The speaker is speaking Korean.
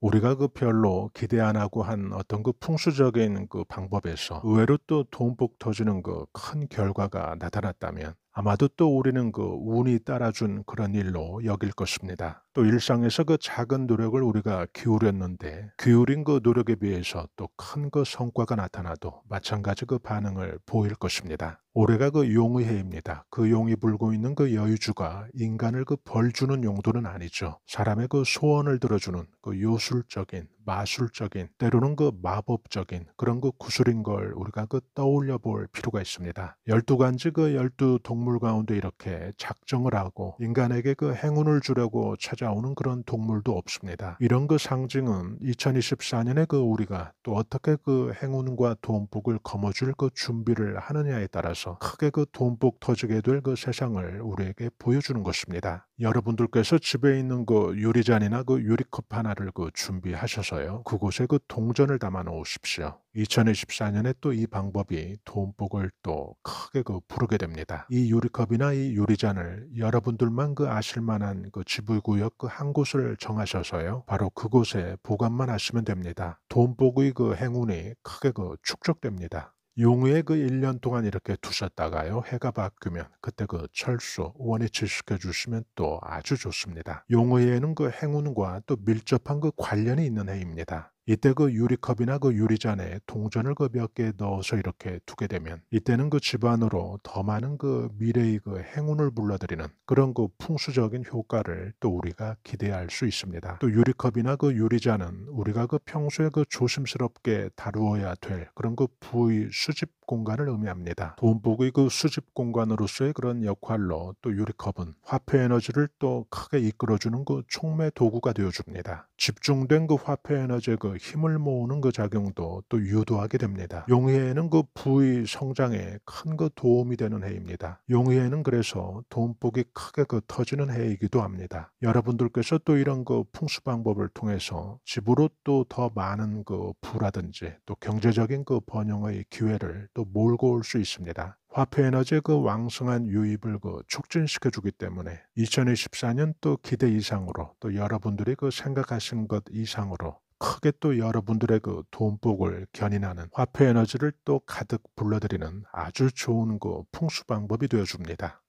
우리가 그 별로 기대 안 하고 한 어떤 그 풍수적인 그 방법에서 의외로 또 돈복 터지는 그 큰 결과가 나타났다면 아마도 또 우리는 그 운이 따라준 그런 일로 여길 것입니다. 또 일상에서 그 작은 노력을 우리가 기울였는데 기울인 그 노력에 비해서 또 큰 그 성과가 나타나도 마찬가지 그 반응을 보일 것입니다. 올해가 그 용의 해입니다. 그 용이 불고 있는 그 여유주가 인간을 그 벌 주는 용도는 아니죠. 사람의 그 소원을 들어주는 그 요술적인 마술적인 때로는 그 마법적인 그런 그 구슬인 걸 우리가 그 떠올려 볼 필요가 있습니다. 열두 간지 그 열두 동물 가운데 이렇게 작정을 하고 인간에게 그 행운을 주려고 찾아오는 그런 동물도 없습니다. 이런 그 상징은 2024년에 그 우리가 또 어떻게 그 행운과 돈복을 거머쥘 그 준비를 하느냐에 따라서 크게 그 돈복 터지게 될 그 세상을 우리에게 보여주는 것입니다. 여러분들께서 집에 있는 그 유리잔이나 그 유리컵 하나를 그 준비하셔서요. 그곳에 그 동전을 담아 놓으십시오. 2024년에 또 이 방법이 돈복을 또 크게 그 부르게 됩니다. 이 유리컵이나 이 유리잔을 여러분들만 그 아실 만한 그 지불구역 그 한 곳을 정하셔서요. 바로 그곳에 보관만 하시면 됩니다. 돈복의 그 행운이 크게 그 축적됩니다. 용의 그 1년 동안 이렇게 두셨다가요. 해가 바뀌면 그때 그 철수, 원위치 를 시켜주시면 또 아주 좋습니다. 용의에는 그 행운과 또 밀접한 그 관련이 있는 해입니다. 이때 그 유리컵이나 그 유리잔에 동전을 그 몇 개 넣어서 이렇게 두게 되면 이때는 그 집안으로 더 많은 그 미래의 그 행운을 불러들이는 그런 그 풍수적인 효과를 또 우리가 기대할 수 있습니다. 또 유리컵이나 그 유리잔은 우리가 그 평소에 그 조심스럽게 다루어야 될 그런 그 부의 수집 공간을 의미합니다. 돈복의 그 수집 공간으로서의 그런 역할로 또 유리컵은 화폐 에너지를 또 크게 이끌어주는 그 촉매 도구가 되어줍니다. 집중된 그 화폐 에너지의 그 힘을 모으는 그 작용도 또 유도하게 됩니다. 용해에는 그 부의 성장에 큰그 도움이 되는 해입니다. 용해에는 그래서 돈복이 크게 그 터지는 해이기도 합니다. 여러분들께서 또 이런 그 풍수 방법을 통해서 집으로 또 더 많은 그 부라든지 또 경제적인 그 번영의 기회를 또 몰고 올 수 있습니다. 화폐 에너지의 그 왕성한 유입을 그 촉진시켜 주기 때문에 2024년 또 기대 이상으로 또 여러분들이 그 생각하신 것 이상으로 크게 또 여러분들의 그 돈복을 견인하는 화폐 에너지를 또 가득 불러들이는 아주 좋은 그 풍수 방법이 되어줍니다.